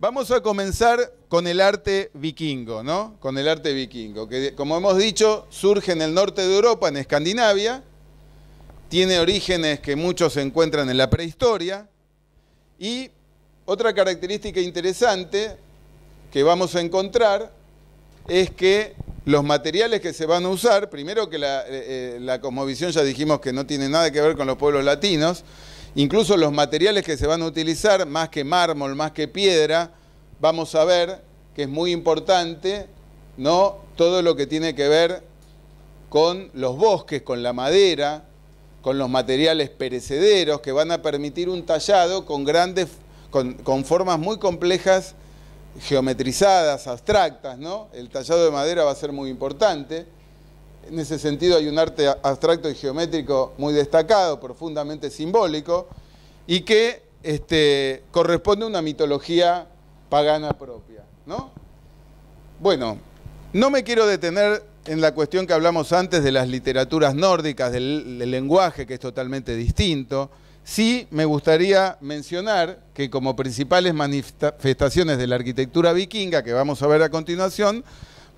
Vamos a comenzar con el arte vikingo, ¿no? Con el arte vikingo, que como hemos dicho, surge en el norte de Europa, en Escandinavia, tiene orígenes que muchos se encuentran en la prehistoria, y otra característica interesante que vamos a encontrar es que los materiales que se van a usar, primero que la, eh, eh, la cosmovisión ya dijimos que no tiene nada que ver con los pueblos latinos, Incluso los materiales que se van a utilizar, más que mármol, más que piedra, vamos a ver que es muy importante ¿no? todo lo que tiene que ver con los bosques, con la madera, con los materiales perecederos que van a permitir un tallado con grandes, con, formas muy complejas, geometrizadas, abstractas, ¿no? El tallado de madera va a ser muy importante en ese sentido hay un arte abstracto y geométrico muy destacado, profundamente simbólico, y que este, corresponde a una mitología pagana propia. ¿no? Bueno, no me quiero detener en la cuestión que hablamos antes de las literaturas nórdicas, del lenguaje, que es totalmente distinto. Sí me gustaría mencionar que como principales manifestaciones de la arquitectura vikinga, que vamos a ver a continuación,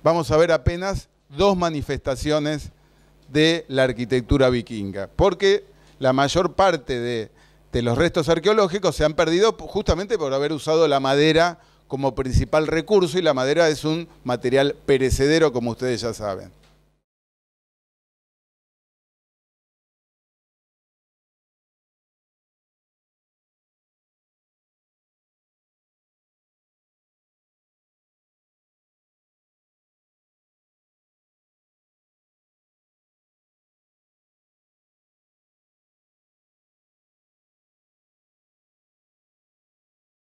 vamos a ver apenas dos manifestaciones de la arquitectura vikinga, porque la mayor parte de, los restos arqueológicos se han perdido justamente por haber usado la madera como principal recurso y la madera es un material perecedero, como ustedes ya saben.